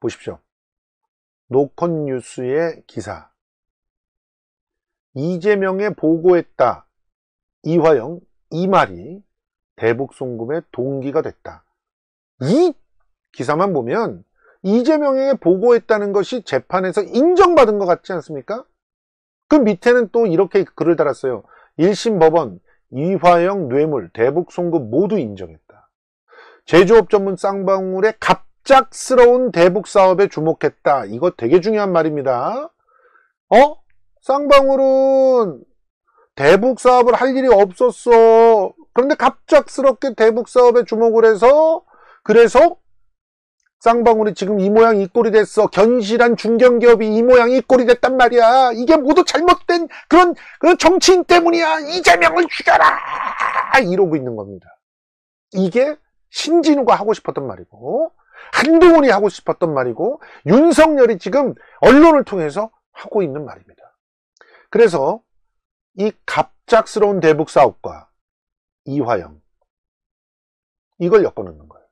보십시오. 노컷뉴스의 기사 이재명의 보고했다. 이화영 이 말이 대북송금의 동기가 됐다. 이 기사만 보면 이재명에게 보고했다는 것이 재판에서 인정받은 것 같지 않습니까? 그 밑에는 또 이렇게 글을 달았어요. 1심 법원 이화영 뇌물 대북송금 모두 인정했다. 제조업 전문 쌍방울의 갑 갑작스러운 대북 사업에 주목했다. 이거 되게 중요한 말입니다. 어? 쌍방울은 대북 사업을 할 일이 없었어. 그런데 갑작스럽게 대북 사업에 주목을 해서 그래서 쌍방울이 지금 이 모양 이 꼴이 됐어. 견실한 중견기업이 이 모양 이 꼴이 됐단 말이야. 이게 모두 잘못된 그런, 그런 정치인 때문이야. 이재명을 죽여라! 이러고 있는 겁니다. 이게 신진우가 하고 싶었던 말이고 한동훈이 하고 싶었던 말이고 윤석열이 지금 언론을 통해서 하고 있는 말입니다. 그래서 이 갑작스러운 대북 사업과 이화영 이걸 엮어놓는 거예요.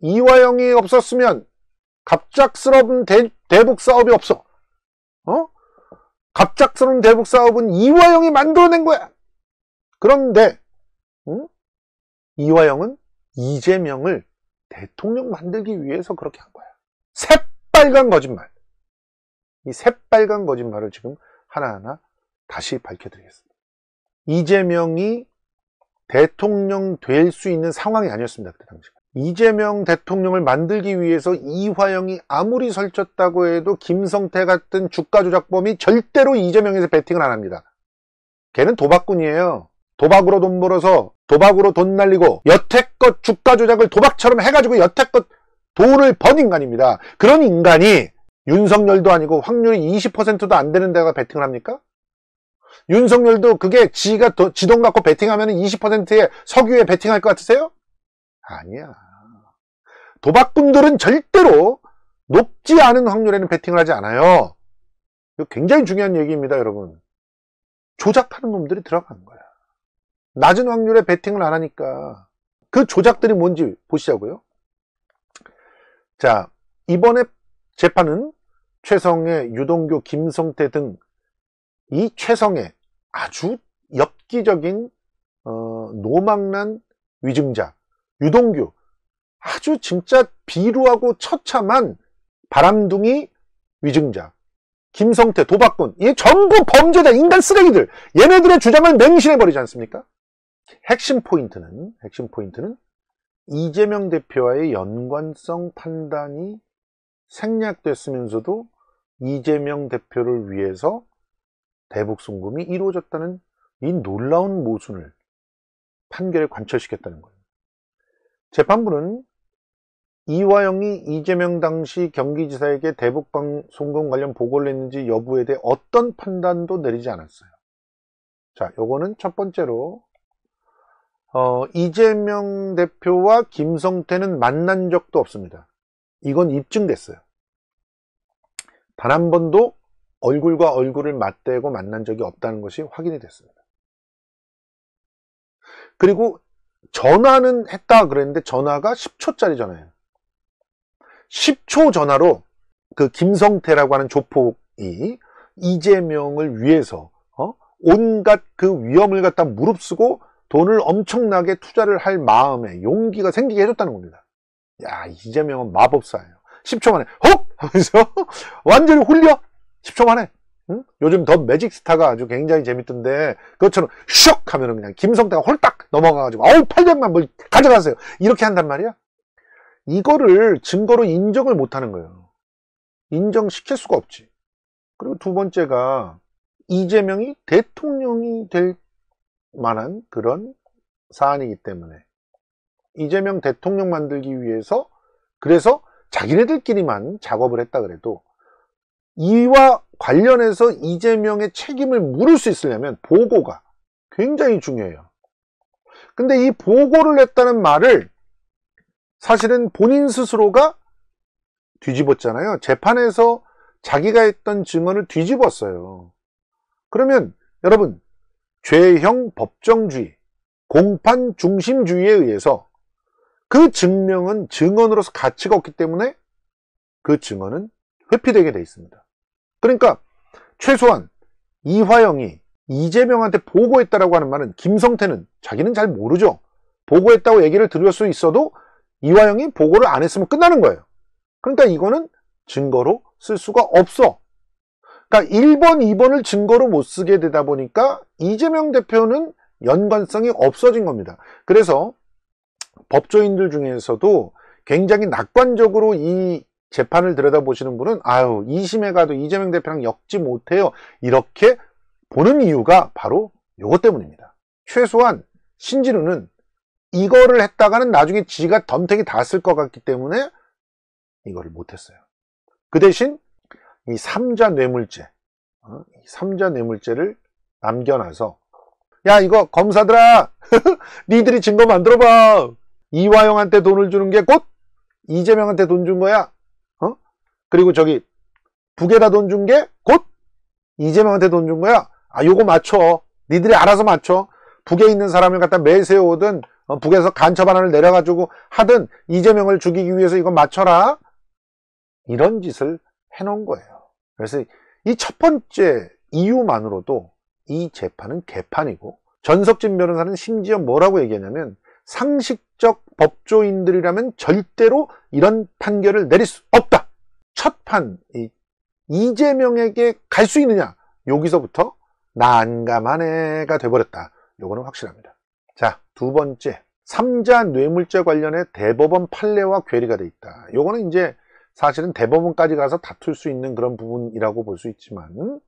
이화영이 없었으면 갑작스러운 대, 북 사업이 없어. 어? 갑작스러운 대북 사업은 이화영이 만들어낸 거야. 그런데 응? 이화영은 이재명을 대통령 만들기 위해서 그렇게 한 거야. 새빨간 거짓말. 이 새빨간 거짓말을 지금 하나하나 다시 밝혀드리겠습니다. 이재명이 대통령 될 수 있는 상황이 아니었습니다. 그때 당시 이재명 대통령을 만들기 위해서 이화영이 아무리 설쳤다고 해도 김성태 같은 주가 조작범이 절대로 이재명에서 베팅을 안 합니다. 걔는 도박꾼이에요. 도박으로 돈 벌어서 도박으로 돈 날리고 여태껏 주가 조작을 도박처럼 해가지고 여태껏 돈을 번 인간입니다. 그런 인간이 윤석열도 아니고 확률이 20%도 안 되는 데가 베팅을 합니까? 윤석열도 그게 지가 지돈 갖고 베팅하면 20%의 석유에 베팅할 것 같으세요? 아니야. 도박꾼들은 절대로 높지 않은 확률에는 베팅을 하지 않아요. 이거 굉장히 중요한 얘기입니다, 여러분. 조작하는 놈들이 들어간 거야. 낮은 확률에 베팅을 안 하니까 그 조작들이 뭔지 보시자고요. 자, 이번에 재판은 최성애, 유동규, 김성태 등 이 최성애 아주 엽기적인 어, 노망난 위증자 유동규 아주 진짜 비루하고 처참한 바람둥이 위증자 김성태, 도박꾼 이 전부 범죄자 인간 쓰레기들 얘네들의 주장을 맹신해버리지 않습니까? 핵심 포인트는 핵심 포인트는 이재명 대표와의 연관성 판단이 생략됐으면서도 이재명 대표를 위해서 대북 송금이 이루어졌다는 이 놀라운 모순을 판결에 관철시켰다는 거예요. 재판부는 이화영이 이재명 당시 경기지사에게 대북 송금 관련 보고를 했는지 여부에 대해 어떤 판단도 내리지 않았어요. 자, 요거는 첫 번째로 어, 이재명 대표와 김성태는 만난 적도 없습니다. 이건 입증됐어요. 단 한 번도 얼굴과 얼굴을 맞대고 만난 적이 없다는 것이 확인이 됐습니다. 그리고 전화는 했다 그랬는데 전화가 10초짜리 전화예요. 10초 전화로 그 김성태라고 하는 조폭이 이재명을 위해서 어? 온갖 그 위험을 갖다 무릅쓰고 돈을 엄청나게 투자를 할 마음에 용기가 생기게 해줬다는 겁니다. 야 이재명은 마법사예요. 10초 만에 헉 하면서 완전히 홀려 10초 만에 응? 요즘 더 매직스타가 아주 굉장히 재밌던데 그것처럼 슉 하면은 그냥 김성태가 홀딱 넘어가가지고 아우 800만 불 가져가세요 이렇게 한단 말이야 이거를 증거로 인정을 못하는 거예요 인정시킬 수가 없지 그리고 두 번째가 이재명이 대통령이 될 만한 그런 사안이기 때문에 이재명 대통령 만들기 위해서 그래서 자기네들끼리만 작업을 했다 그래도 이와 관련해서 이재명의 책임을 물을 수 있으려면 보고가 굉장히 중요해요. 근데 이 보고를 했다는 말을 사실은 본인 스스로가 뒤집었잖아요. 재판에서 자기가 했던 증언을 뒤집었어요. 그러면 여러분 죄형 법정주의, 공판 중심주의에 의해서 그 증명은 증언으로서 가치가 없기 때문에 그 증언은 회피되게 돼 있습니다. 그러니까 최소한 이화영이 이재명한테 보고했다라고 하는 말은 김성태는 자기는 잘 모르죠. 보고했다고 얘기를 들을 수 있어도 이화영이 보고를 안 했으면 끝나는 거예요. 그러니까 이거는 증거로 쓸 수가 없어. 그러니까 1번, 2번을 증거로 못 쓰게 되다 보니까 이재명 대표는 연관성이 없어진 겁니다. 그래서 법조인들 중에서도 굉장히 낙관적으로 이 재판을 들여다보시는 분은 아유 2심에 가도 이재명 대표랑 엮지 못해요 이렇게 보는 이유가 바로 이것 때문입니다 최소한 신진우는 이거를 했다가는 나중에 지가 덤탱이 다을것 같기 때문에 이거를 못했어요 그 대신 이 삼자 뇌물죄, 어? 삼자 뇌물죄를 남겨놔서 야 이거 검사들아 니들이 증거 만들어봐 이화영한테 돈을 주는 게 곧 이재명한테 돈 준 거야 어? 그리고 저기 북에다 돈 준 게 곧 이재명한테 돈 준 거야 아 요거 맞춰 니들이 알아서 맞춰 북에 있는 사람을 갖다 매세오든 어, 북에서 간첩 하나를 내려가지고 하든 이재명을 죽이기 위해서 이거 맞춰라 이런 짓을 해놓은 거예요 그래서 이 첫 번째 이유만으로도 이 재판은 개판이고 전석진 변호사는 심지어 뭐라고 얘기하냐면 상식적 법조인들이라면 절대로 이런 판결을 내릴 수 없다. 첫 판 이재명에게 갈 수 있느냐 여기서부터 난감한애가 돼버렸다. 요거는 확실합니다. 자두 번째 삼자 뇌물죄 관련해 대법원 판례와 괴리가 돼 있다. 요거는 이제 사실은 대법원까지 가서 다툴 수 있는 그런 부분이라고 볼 수 있지만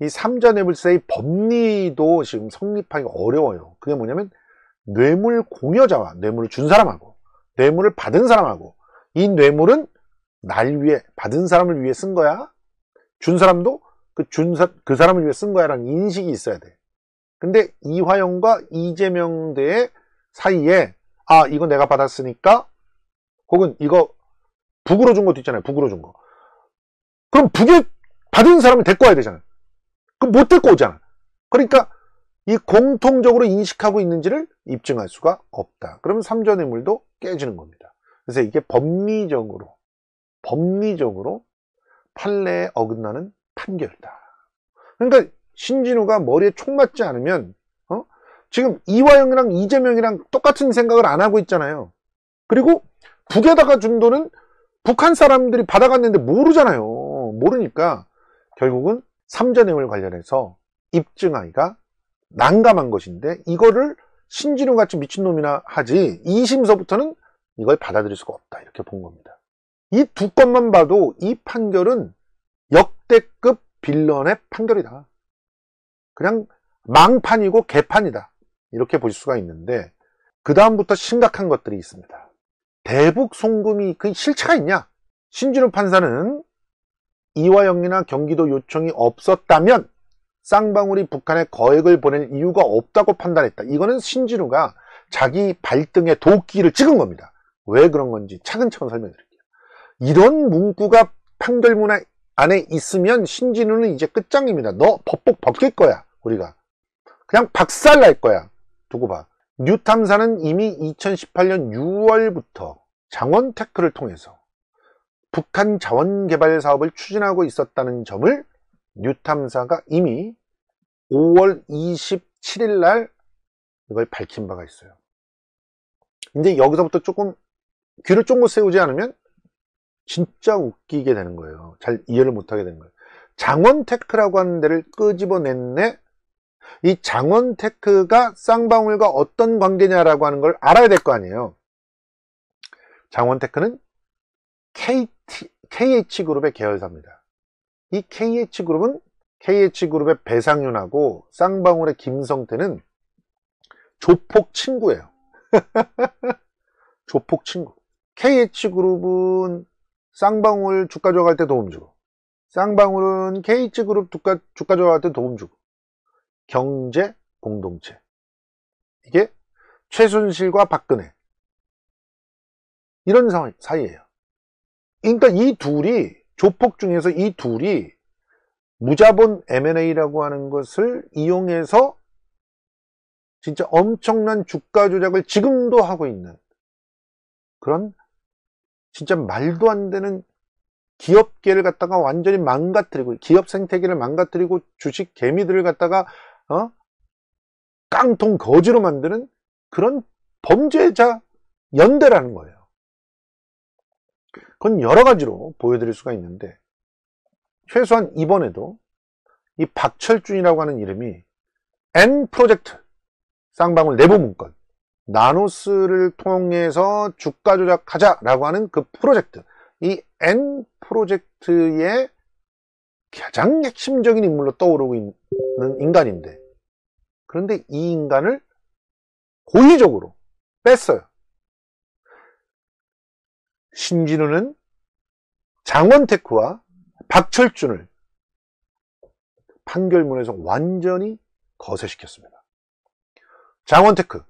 이 3자 뇌물세의 법리도 지금 성립하기 어려워요. 그게 뭐냐면 뇌물 공여자와 뇌물을 준 사람하고 뇌물을 받은 사람하고 이 뇌물은 날 위해 받은 사람을 위해 쓴 거야. 준 사람도 그 준사 그 사람을 위해 쓴 거야라는 인식이 있어야 돼. 근데 이화영과 이재명 대의 사이에 아 이거 내가 받았으니까 혹은 이거 북으로 준 것도 있잖아요. 북으로 준 거. 그럼 북에 받은 사람이 데리고 와야 되잖아요. 그럼 못 데리고 오잖아. 그러니까 이 공통적으로 인식하고 있는지를 입증할 수가 없다. 그러면 삼전의 물도 깨지는 겁니다. 그래서 이게 법리적으로 법리적으로 판례에 어긋나는 판결이다. 그러니까 신진우가 머리에 총 맞지 않으면 어? 지금 이화영이랑 이재명이랑 똑같은 생각을 안 하고 있잖아요. 그리고 북에다가 준 돈은 북한 사람들이 받아갔는데 모르잖아요. 모르니까 결국은 3자내용물 관련해서 입증하기가 난감한 것인데 이거를 신진우 같이 미친놈이나 하지 2심서부터는 이걸 받아들일 수가 없다 이렇게 본 겁니다. 이 두 건만 봐도 이 판결은 역대급 빌런의 판결이다. 그냥 망판이고 개판이다. 이렇게 볼 수가 있는데 그 다음부터 심각한 것들이 있습니다. 대북 송금이 그 실체가 있냐? 신진우 판사는 이화영이나 경기도 요청이 없었다면 쌍방울이 북한에 거액을 보낼 이유가 없다고 판단했다. 이거는 신진우가 자기 발등에 도끼를 찍은 겁니다. 왜 그런 건지 차근차근 설명드릴게요. 이런 문구가 판결문 안에 있으면 신진우는 이제 끝장입니다. 너 법복 벗길 거야. 우리가. 그냥 박살 날 거야. 두고 봐. 뉴탐사는 이미 2018년 6월부터 장원테크를 통해서 북한 자원 개발 사업을 추진하고 있었다는 점을 뉴탐사가 이미 5월 27일 날 이걸 밝힌 바가 있어요. 이제 여기서부터 조금 귀를 쫑긋 세우지 않으면 진짜 웃기게 되는 거예요. 잘 이해를 못하게 되는 거예요. 장원테크라고 하는 데를 끄집어냈네 이 장원테크가 쌍방울과 어떤 관계냐라고 하는 걸 알아야 될 거 아니에요. 장원테크는 KT, KH그룹의 계열사입니다. 이 KH그룹은 KH그룹의 배상윤하고 쌍방울의 김성태는 조폭 친구예요. 조폭 친구. KH그룹은 쌍방울 주가 조작할 때 도움 주고 쌍방울은 KH그룹 주가, 주가 조작할 때 도움 주고 경제 공동체. 이게 최순실과 박근혜. 이런 상황, 사이예요. 그러니까 이 둘이, 조폭 중에서 이 둘이 무자본 M&A라고 하는 것을 이용해서 진짜 엄청난 주가 조작을 지금도 하고 있는 그런 진짜 말도 안 되는 기업계를 갖다가 완전히 망가뜨리고 기업 생태계를 망가뜨리고 주식 개미들을 갖다가 어? 깡통 거지로 만드는 그런 범죄자 연대라는 거예요. 그건 여러 가지로 보여드릴 수가 있는데 최소한 이번에도 이 박철준이라고 하는 이름이 N 프로젝트 쌍방울 내부 문건 나노스를 통해서 주가 조작하자라고 하는 그 프로젝트 이 N 프로젝트의 가장 핵심적인 인물로 떠오르고 있는 인간인데 그런데 이 인간을 고의적으로 뺐어요. 신진우는 장원테크와 박철준을 판결문에서 완전히 거세시켰습니다. 장원테크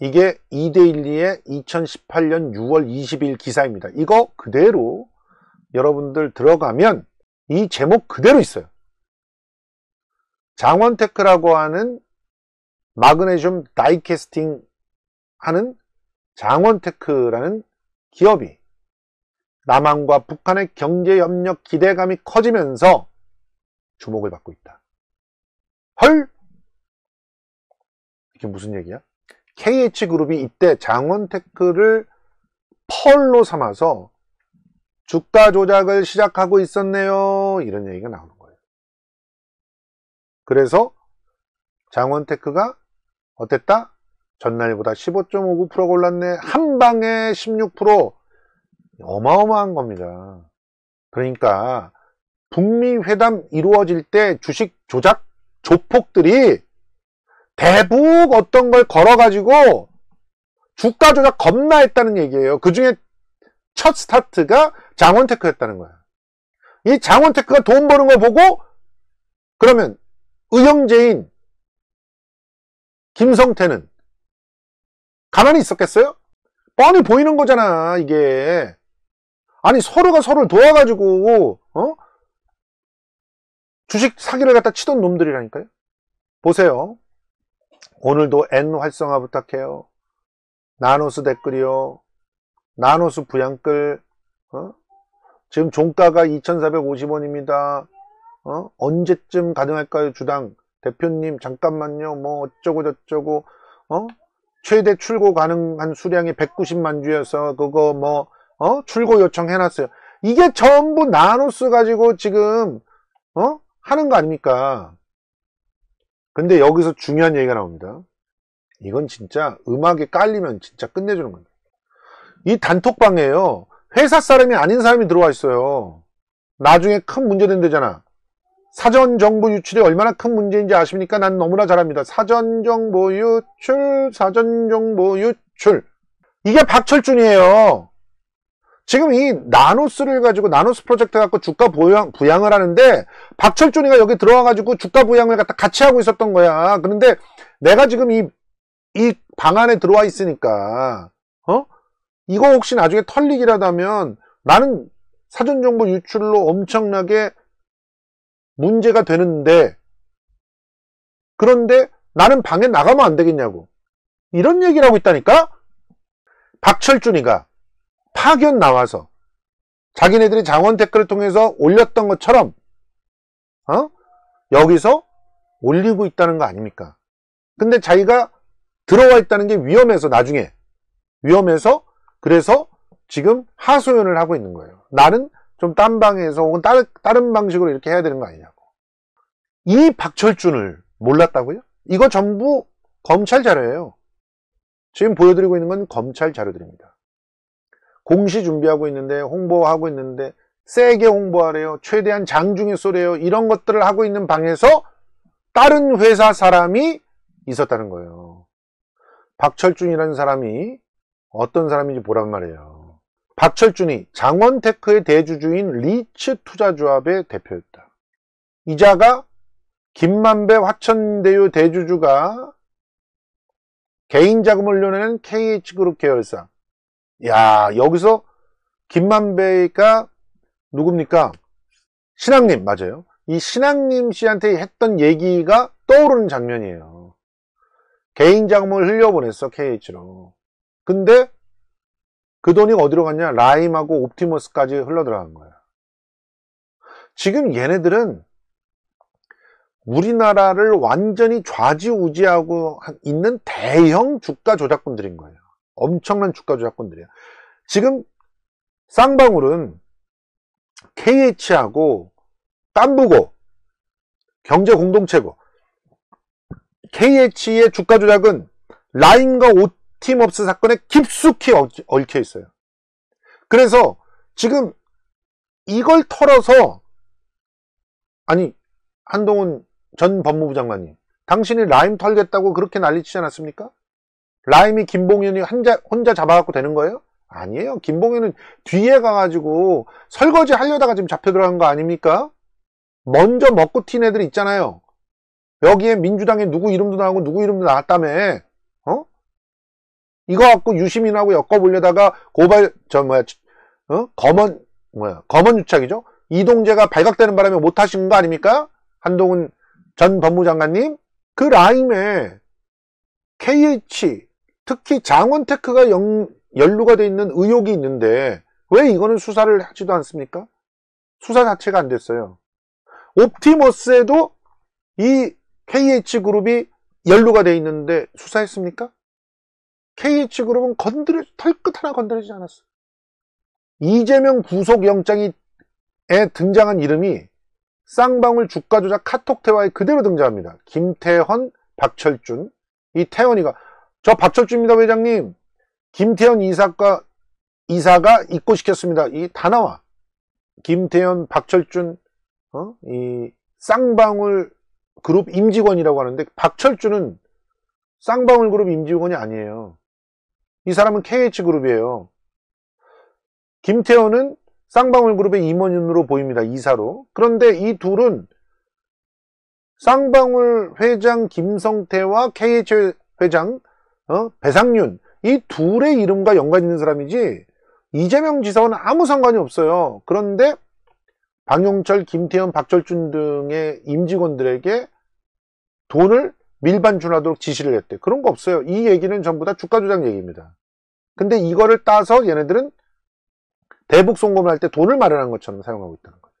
이게 이데일리의 2018년 6월 20일 기사입니다. 이거 그대로 여러분들 들어가면 이 제목 그대로 있어요. 장원테크라고 하는 마그네슘 다이캐스팅 하는 장원테크라는 기업이 남한과 북한의 경제협력 기대감이 커지면서 주목을 받고 있다. 헐! 이게 무슨 얘기야? KH그룹이 이때 장원테크를 펄로 삼아서 주가 조작을 시작하고 있었네요. 이런 얘기가 나오는 거예요. 그래서 장원테크가 어땠다? 전날보다 15.59%가 올랐네. 한 방에 16% 어마어마한 겁니다. 그러니까 북미 회담 이루어질 때 주식 조작 조폭들이 대북 어떤 걸 걸어가지고 주가 조작 겁나 했다는 얘기예요. 그 중에 첫 스타트가 장원테크였다는 거야. 이 장원테크가 돈 버는 거 보고 그러면 의형제인 김성태는 가만히 있었겠어요? 뻔히 보이는 거잖아 이게 아니 서로가 서로를 도와가지고 어? 주식 사기를 갖다 치던 놈들이라니까요 보세요 오늘도 N 활성화 부탁해요 나노스 댓글이요 나노스 부양글 어? 지금 종가가 2,450원입니다. 어? 언제쯤 가능할까요? 주당 대표님 잠깐만요. 뭐 어쩌고 저쩌고 어? 최대 출고 가능한 수량이 190만 주여서 그거 뭐 어? 출고 요청해놨어요. 이게 전부 나노스 가지고 지금 어? 하는 거 아닙니까? 근데 여기서 중요한 얘기가 나옵니다. 이건 진짜 음악에 깔리면 진짜 끝내주는 겁니다. 이 단톡방에요. 회사 사람이 아닌 사람이 들어와 있어요. 나중에 큰 문제 된대잖아. 사전 정보 유출이 얼마나 큰 문제인지 아십니까? 난 너무나 잘합니다. 사전 정보 유출, 사전 정보 유출. 이게 박철준이에요. 지금 이 나노스를 가지고 나노스 프로젝트 갖고 주가 부양, 부양을 하는데 박철준이가 여기 들어와 가지고 주가 부양을 갖다 같이 하고 있었던 거야. 그런데 내가 지금 이 이 방 안에 들어와 있으니까 이거 혹시 나중에 털리기라도 하면 나는 사전정보 유출로 엄청나게 문제가 되는데 그런데 나는 방에 나가면 안 되겠냐고 이런 얘기를 하고 있다니까 박철준이가 파견 나와서 자기네들이 장원 댓글을 통해서 올렸던 것처럼 어? 여기서 올리고 있다는 거 아닙니까 근데 자기가 들어와 있다는 게 위험해서 나중에 위험해서 그래서 지금 하소연을 하고 있는 거예요. 나는 좀 딴 방에서 혹은 다른, 다른 방식으로 이렇게 해야 되는 거 아니냐고. 이 박철준을 몰랐다고요? 이거 전부 검찰 자료예요. 지금 보여드리고 있는 건 검찰 자료들입니다. 공시 준비하고 있는데 홍보하고 있는데 세게 홍보하래요. 최대한 장중에 쏘래요. 이런 것들을 하고 있는 방에서 다른 회사 사람이 있었다는 거예요. 박철준이라는 사람이 어떤 사람인지 보란 말이에요. 박철준이 장원테크의 대주주인 리츠 투자조합의 대표였다. 이자가 김만배 화천대유 대주주가 개인 자금을 흘려내는 KH그룹 계열사. 야 여기서 김만배가 누굽니까? 신학님 맞아요. 이 신학님 씨한테 했던 얘기가 떠오르는 장면이에요. 개인 자금을 흘려보냈어 KH로. 근데 그 돈이 어디로 갔냐? 라임하고 옵티머스까지 흘러들어간 거예요. 지금 얘네들은 우리나라를 완전히 좌지우지하고 있는 대형 주가 조작꾼들인 거예요. 엄청난 주가 조작꾼들이야. 지금 쌍방울은 KH하고 땀부고 경제공동체고 KH의 주가 조작은 라인과 팀업스 사건에 깊숙이 얽혀 있어요. 그래서 지금 이걸 털어서 아니 한동훈 전 법무부 장관님 당신이 라임 털겠다고 그렇게 난리치지 않았습니까? 라임이 김봉현이 혼자, 혼자 잡아갖고 되는 거예요? 아니에요. 김봉현은 뒤에 가가지고 설거지 하려다가 지금 잡혀 들어간 거 아닙니까? 먼저 먹고 튄 애들 있잖아요. 여기에 민주당에 누구 이름도 나오고 누구 이름도 나왔다며. 이거 갖고 유시민하고 엮어보려다가 고발 저 뭐야 어? 검언 뭐야 검언 유착이죠 이동재가 발각되는 바람에 못하신 거 아닙니까 한동훈 전 법무장관님 그 라임에 KH 특히 장원테크가 연, 연루가 돼 있는 의혹이 있는데 왜 이거는 수사를 하지도 않습니까 수사 자체가 안 됐어요 옵티머스에도 이 KH그룹이 연루가 돼 있는데 수사했습니까 KH그룹은 건드려 털끝 하나 건드리지 않았어요. 이재명 구속영장에 등장한 이름이 쌍방울 주가 조작 카톡 대화에 그대로 등장합니다. 김태헌, 박철준, 이 태헌이가 저 박철준입니다 회장님 김태현 이사가 이사가 입고시켰습니다 이다 나와 김태현 박철준 어? 이 쌍방울 그룹 임직원이라고 하는데 박철준은 쌍방울 그룹 임직원이 아니에요 이 사람은 KH그룹이에요. 김태호는 쌍방울그룹의 임원으로 보입니다. 이사로. 그런데 이 둘은 쌍방울 회장 김성태와 KH 회장 어? 배상윤 이 둘의 이름과 연관 있는 사람이지 이재명 지사와는 아무 상관이 없어요. 그런데 방용철, 김태현, 박철준 등의 임직원들에게 돈을 밀반출하도록 지시를 했대. 그런 거 없어요. 이 얘기는 전부 다 주가 조작 얘기입니다. 근데 이거를 따서 얘네들은 대북 송금을 할 때 돈을 마련한 것처럼 사용하고 있다는 거죠.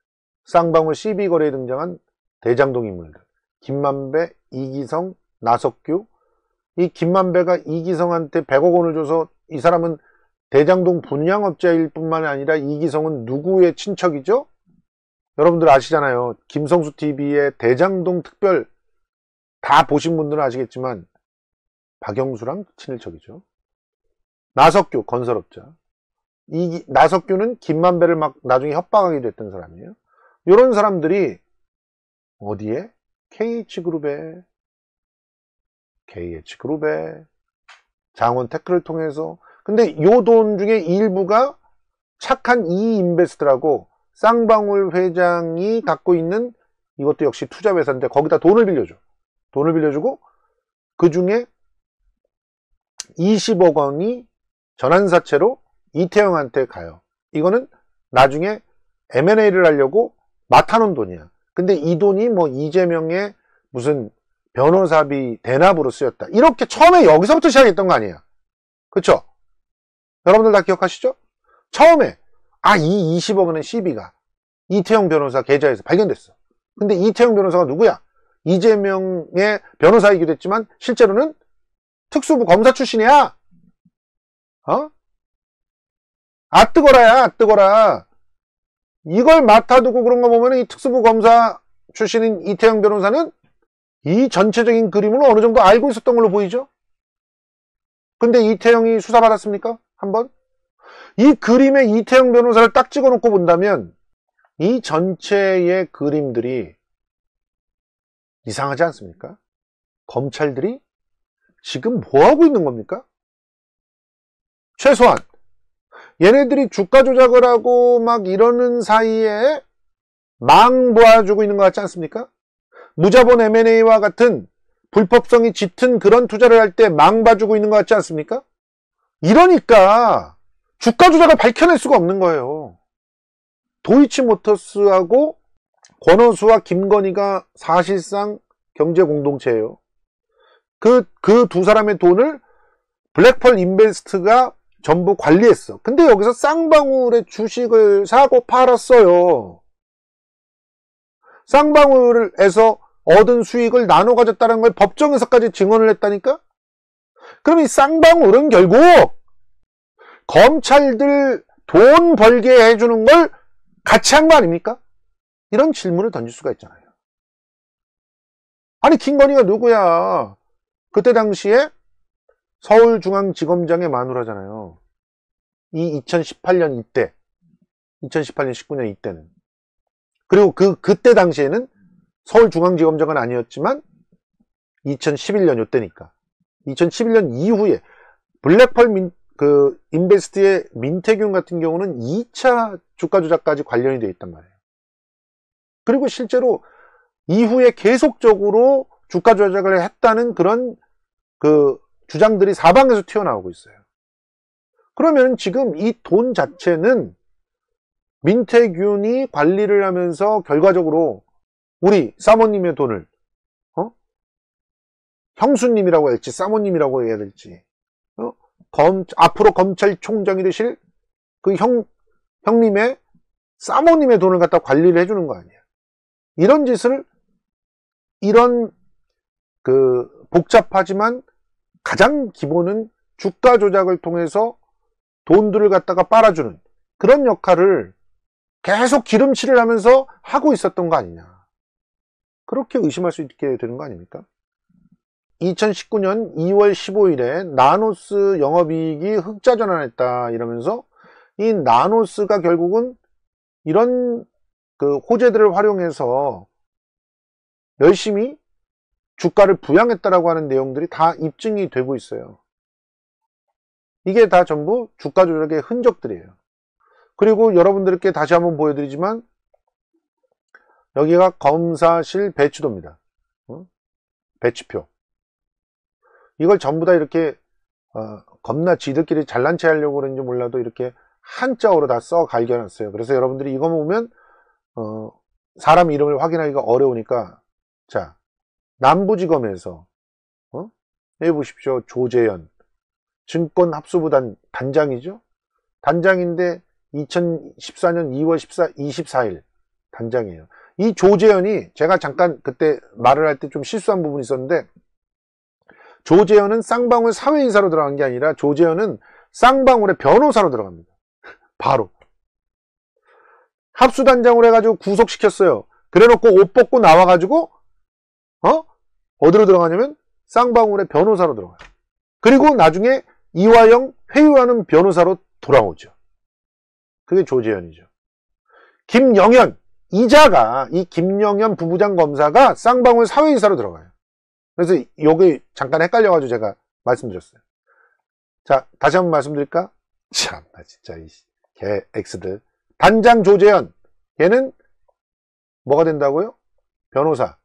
쌍방울 CB거래에 등장한 대장동 인물들 김만배, 이기성, 나석규 이 김만배가 이기성한테 100억 원을 줘서 이 사람은 대장동 분양업자일 뿐만 아니라 이기성은 누구의 친척이죠? 여러분들 아시잖아요. 김성수TV의 대장동 특별 다 보신 분들은 아시겠지만 박영수랑 친일척이죠. 나석규 건설업자 이 나석규는 김만배를 막 나중에 협박하기도 했던 사람이에요 이런 사람들이 어디에? KH그룹에 KH그룹에 장원테크를 통해서 근데 요 돈 중에 일부가 착한 이인베스트라고 쌍방울 회장이 갖고 있는 이것도 역시 투자회사인데 거기다 돈을 빌려줘 돈을 빌려주고 그 중에 20억 원이 전환사채로 이태영한테 가요. 이거는 나중에 M&A를 하려고 맡아놓은 돈이야. 근데 이 돈이 뭐 이재명의 무슨 변호사비 대납으로 쓰였다. 이렇게 처음에 여기서부터 시작했던 거 아니야. 그쵸? 여러분들 다 기억하시죠? 처음에 아이 20억 원의 시비가 이태영 변호사 계좌에서 발견됐어. 근데 이태영 변호사가 누구야? 이재명의 변호사이기도 했지만 실제로는 특수부 검사 출신이야. 어? 아 뜨거라야 아 뜨거라 이걸 맡아두고 그런 거 보면 이 특수부 검사 출신인 이태영 변호사는 이 전체적인 그림을 어느 정도 알고 있었던 걸로 보이죠 근데 이태영이 수사받았습니까? 한번? 이 그림에 이태영 변호사를 딱 찍어놓고 본다면 이 전체의 그림들이 이상하지 않습니까? 검찰들이 지금 뭐하고 있는 겁니까? 최소한 얘네들이 주가 조작을 하고 막 이러는 사이에 망 보아주고 있는 것 같지 않습니까? 무자본 M&A와 같은 불법성이 짙은 그런 투자를 할 때 망 봐주고 있는 것 같지 않습니까? 이러니까 주가 조작을 밝혀낼 수가 없는 거예요. 도이치모터스하고 권원수와 김건희가 사실상 경제 공동체예요. 그 그 두 사람의 돈을 블랙펄 인베스트가 전부 관리했어. 근데 여기서 쌍방울의 주식을 사고 팔았어요. 쌍방울에서 얻은 수익을 나눠 가졌다는 걸 법정에서까지 증언을 했다니까? 그럼 이 쌍방울은 결국 검찰들 돈 벌게 해주는 걸 같이 한 거 아닙니까? 이런 질문을 던질 수가 있잖아요. 아니 김건희가 누구야? 그때 당시에 서울중앙지검장의 마누라잖아요. 이 2018년 이때, 2018년 19년 이때는. 그리고 그, 그때 당시에는 서울중앙지검장은 아니었지만 2011년 이때니까. 2011년 이후에 블랙펄 민, 그 인베스트의 민태균 같은 경우는 2차 주가 조작까지 관련이 돼 있단 말이에요. 그리고 실제로 이후에 계속적으로 주가 조작을 했다는 그런 그 주장들이 사방에서 튀어나오고 있어요. 그러면 지금 이 돈 자체는 민태균이 관리를 하면서 결과적으로 우리 사모님의 돈을 어? 형수님이라고 해야 될지 사모님이라고 해야 될지 어? 검, 앞으로 검찰총장이 되실 그 형, 형님의 사모님의 돈을 갖다 관리를 해주는 거 아니야 이런 짓을 이런 그 복잡하지만 가장 기본은 주가 조작을 통해서 돈들을 갖다가 빨아주는 그런 역할을 계속 기름칠을 하면서 하고 있었던 거 아니냐 그렇게 의심할 수 있게 되는 거 아닙니까? 2019년 2월 15일에 나노스 영업이익이 흑자 전환했다 이러면서 이 나노스가 결국은 이런 그 호재들을 활용해서 열심히 주가를 부양했다라고 하는 내용들이 다 입증이 되고 있어요. 이게 다 전부 주가 조작의 흔적들이에요. 그리고 여러분들께 다시 한번 보여드리지만 여기가 검사실 배치도입니다. 어? 배치표. 이걸 전부 다 이렇게 어, 겁나 지들끼리 잘난 체 하려고 그러는지 몰라도 이렇게 한자어로 다 써 갈겨놨어요. 그래서 여러분들이 이거 보면 어, 사람 이름을 확인하기가 어려우니까 자 남부지검에서 어? 해보십시오. 조재현 증권합수부단 단장이죠. 단장인데 2014년 2월 14, 24일 단장이에요. 이 조재현이 제가 잠깐 그때 말을 할 때 좀 실수한 부분이 있었는데 조재현은 쌍방울 사회인사로 들어간 게 아니라 조재현은 쌍방울의 변호사로 들어갑니다. 바로. 합수단장으로 해가지고 구속시켰어요. 그래놓고 옷 벗고 나와가지고 어? 어디로 들어가냐면 쌍방울의 변호사로 들어가요. 그리고 나중에 이화영 회유하는 변호사로 돌아오죠. 그게 조재현이죠. 김영현 이자가 이 김영현 부부장 검사가 쌍방울 사회이사로 들어가요. 그래서 여기 잠깐 헷갈려가지고 제가 말씀드렸어요. 자 다시 한번 말씀드릴까? 참나 진짜 이개 엑스들 단장 조재현 얘는 뭐가 된다고요? 변호사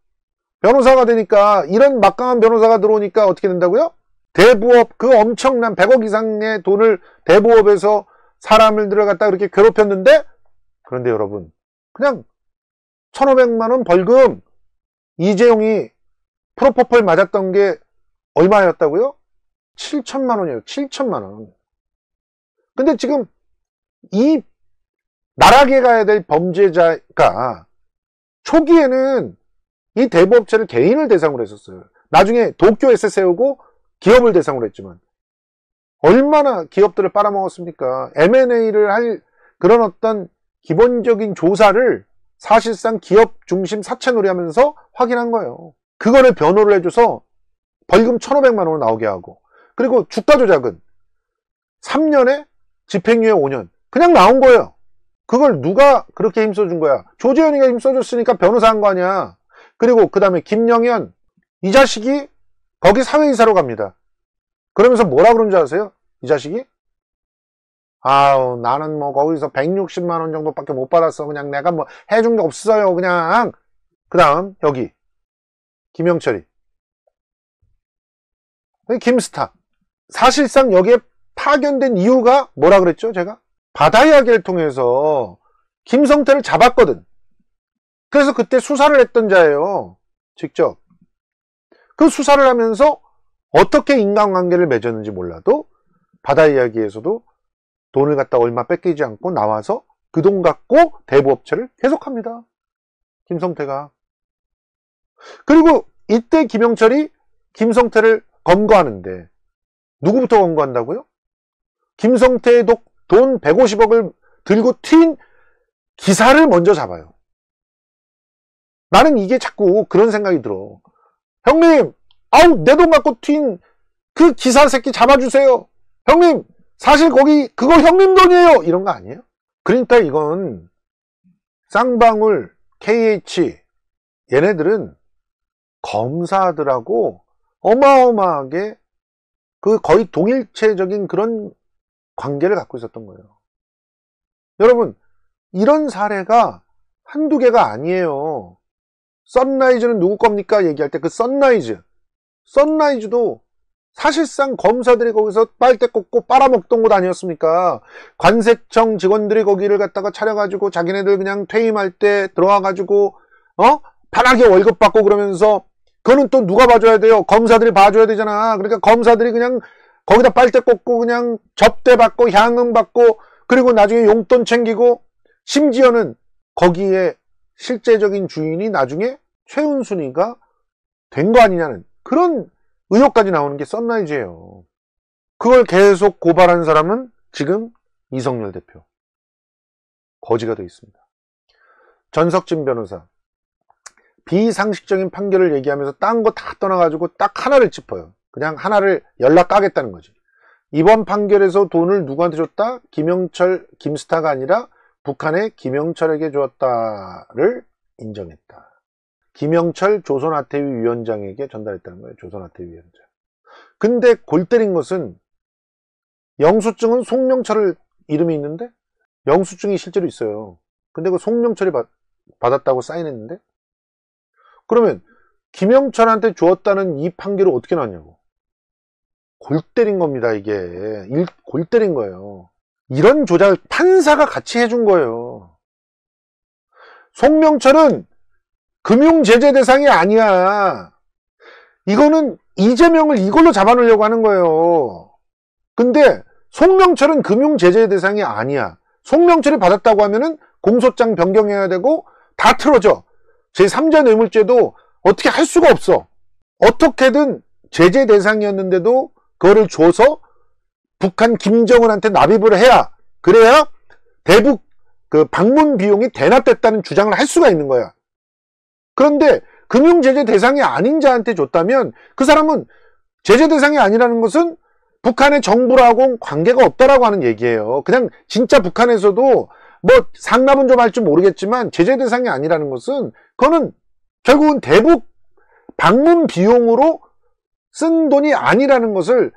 변호사가 되니까 이런 막강한 변호사가 들어오니까 어떻게 된다고요? 대부업 그 엄청난 100억 이상의 돈을 대부업에서 사람을 들어갔다 그렇게 괴롭혔는데 그런데 여러분 그냥 1500만 원 벌금 이재용이 프로포폴 맞았던 게 얼마였다고요? 7천만 원이에요. 7천만 원. 근데 지금 이 나락에 가야 될 범죄자가 초기에는 이 대부업체를 개인을 대상으로 했었어요. 나중에 도쿄에서 세우고 기업을 대상으로 했지만 얼마나 기업들을 빨아먹었습니까? M&A를 할 그런 어떤 기본적인 조사를 사실상 기업 중심 사채놀이 하면서 확인한 거예요. 그거를 변호를 해줘서 벌금 1,500만 원을 나오게 하고 그리고 주가 조작은 3년에 집행유예 5년 그냥 나온 거예요. 그걸 누가 그렇게 힘써준 거야? 조재현이가 힘써줬으니까 변호사 한 거 아니야. 그리고 그 다음에 김영현 이 자식이 거기 사회이사로 갑니다. 그러면서 뭐라 그런 줄 아세요? 이 자식이? 아우 나는 뭐 거기서 160만원 정도밖에 못 받았어 그냥 내가 뭐 해준 게 없어요 그냥 그 다음 여기 김영철이 네, 김스타 사실상 여기에 파견된 이유가 뭐라 그랬죠 제가 바다 이야기를 통해서 김성태를 잡았거든 그래서 그때 수사를 했던 자예요. 직접. 그 수사를 하면서 어떻게 인간관계를 맺었는지 몰라도 바다 이야기에서도 돈을 갖다 얼마 뺏기지 않고 나와서 그 돈 갖고 대부업체를 계속합니다. 김성태가. 그리고 이때 김영철이 김성태를 검거하는데 누구부터 검거한다고요? 김성태의 돈 150억을 들고 튄 기사를 먼저 잡아요. 나는 이게 자꾸 그런 생각이 들어. 형님, 아우, 내 돈 갖고 튄 그 기사 새끼 잡아주세요. 형님, 사실 거기, 그거 형님 돈이에요. 이런 거 아니에요? 그러니까 이건 쌍방울, KH, 얘네들은 검사들하고 어마어마하게 그 거의 동일체적인 그런 관계를 갖고 있었던 거예요. 여러분, 이런 사례가 한두 개가 아니에요. 썬라이즈는 누구 겁니까? 얘기할 때 그썬라이즈썬라이즈도 사실상 검사들이 거기서 빨대 꽂고 빨아먹던 곳 아니었습니까? 관세청 직원들이 거기를 갖다가 차려가지고 자기네들 그냥 퇴임할 때 들어와가지고, 어? 편하게 월급 받고 그러면서, 그거는 또 누가 봐줘야 돼요? 검사들이 봐줘야 되잖아. 그러니까 검사들이 그냥 거기다 빨대 꽂고 그냥 접대 받고 향응 받고, 그리고 나중에 용돈 챙기고, 심지어는 거기에 실제적인 주인이 나중에 최은순이가 된 거 아니냐는 그런 의혹까지 나오는 게 썬라이즈예요. 그걸 계속 고발한 사람은 지금 이성열 대표. 거지가 돼 있습니다. 전석진 변호사. 비상식적인 판결을 얘기하면서 딴 거 다 떠나가지고 딱 하나를 짚어요. 그냥 하나를 연락 까겠다는 거지. 이번 판결에서 돈을 누구한테 줬다? 김영철, 김스타가 아니라 북한의 김영철에게 주었다를 인정했다. 김영철 조선아태위 위원장에게 전달했다는 거예요. 조선아태위 위원장. 근데 골 때린 것은 영수증은 송명철을 이름이 있는데 영수증이 실제로 있어요. 근데 그 송명철이 받, 받았다고 사인했는데 그러면 김영철한테 주었다는 이 판결을 어떻게 나왔냐고 골 때린 겁니다 이게 골 때린 거예요 이런 조작을 판사가 같이 해준 거예요. 송명철은 금융제재 대상이 아니야. 이거는 이재명을 이걸로 잡아놓으려고 하는 거예요. 근데 송명철은 금융제재 대상이 아니야. 송명철이 받았다고 하면은 공소장 변경해야 되고 다 틀어져. 제3자 뇌물죄도 어떻게 할 수가 없어. 어떻게든 제재 대상이었는데도 그거를 줘서 북한 김정은한테 납입을 해야 그래야 대북 그 방문 비용이 대납됐다는 주장을 할 수가 있는 거야. 그런데 금융 제재 대상이 아닌 자한테 줬다면 그 사람은 제재 대상이 아니라는 것은 북한의 정부라고 관계가 없다라고 하는 얘기예요. 그냥 진짜 북한에서도 뭐 상납은 좀 할지 모르겠지만 제재 대상이 아니라는 것은 그거는 결국은 대북 방문 비용으로 쓴 돈이 아니라는 것을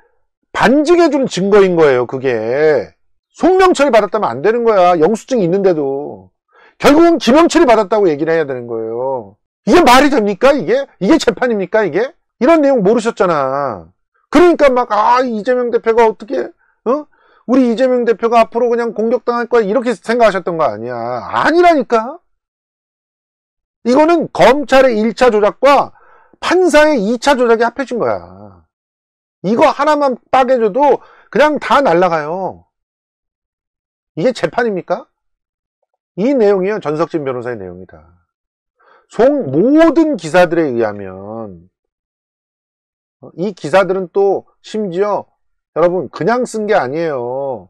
반증해주는 증거인 거예요 그게 송명철이 받았다면 안 되는 거야 영수증이 있는데도 결국은 김영철이 받았다고 얘기를 해야 되는 거예요 이게 말이 됩니까 이게? 이게 재판입니까 이게? 이런 내용 모르셨잖아 그러니까 막아 이재명 대표가 어떻게 어? 우리 이재명 대표가 앞으로 그냥 공격당할 거야 이렇게 생각하셨던 거 아니야 아니라니까 이거는 검찰의 1차 조작과 판사의 2차 조작이 합해진 거야 이거 하나만 빠개줘도 그냥 다 날라가요. 이게 재판입니까? 이 내용이요. 전석진 변호사의 내용이다. 송 모든 기사들에 의하면 어, 이 기사들은 또 심지어 여러분 그냥 쓴 게 아니에요.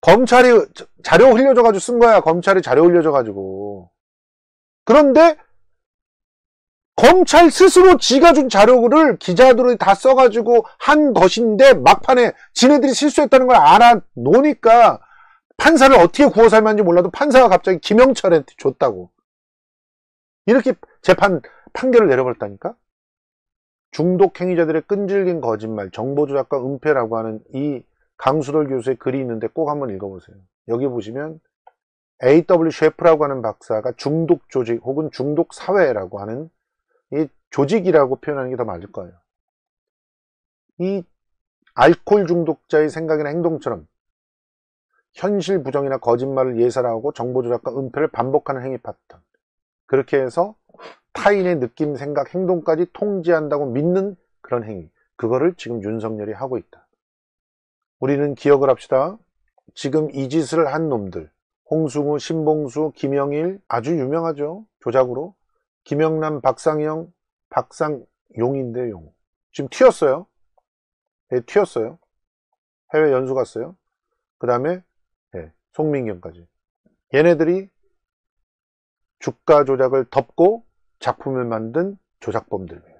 검찰이 자료 흘려줘가지고 쓴 거야. 검찰이 자료 흘려줘가지고. 그런데 검찰 스스로 지가 준 자료를 기자들이 다 써가지고 한 것인데 막판에 지네들이 실수했다는 걸 알아놓으니까 판사를 어떻게 구워 살만지 몰라도 판사가 갑자기 김영철한테 줬다고 이렇게 재판 판결을 내려버렸다니까 중독 행위자들의 끈질긴 거짓말 정보 조작과 은폐라고 하는 이 강수돌 교수의 글이 있는데 꼭 한번 읽어보세요 여기 보시면 A.W. 셰프라고 하는 박사가 중독 조직 혹은 중독 사회라고 하는 이 조직이라고 표현하는 게 더 맞을 거예요. 이 알코올 중독자의 생각이나 행동처럼 현실 부정이나 거짓말을 예사라고 정보 조작과 은폐를 반복하는 행위 파트 그렇게 해서 타인의 느낌, 생각, 행동까지 통제한다고 믿는 그런 행위. 그거를 지금 윤석열이 하고 있다. 우리는 기억을 합시다. 지금 이 짓을 한 놈들. 홍승우, 신봉수, 김영일 아주 유명하죠. 조작으로. 김영남, 박상영, 박상용인데 용. 지금 튀었어요. 예, 튀었어요. 해외 연수 갔어요. 그 다음에 예, 송민경까지. 얘네들이 주가 조작을 덮고 작품을 만든 조작범들.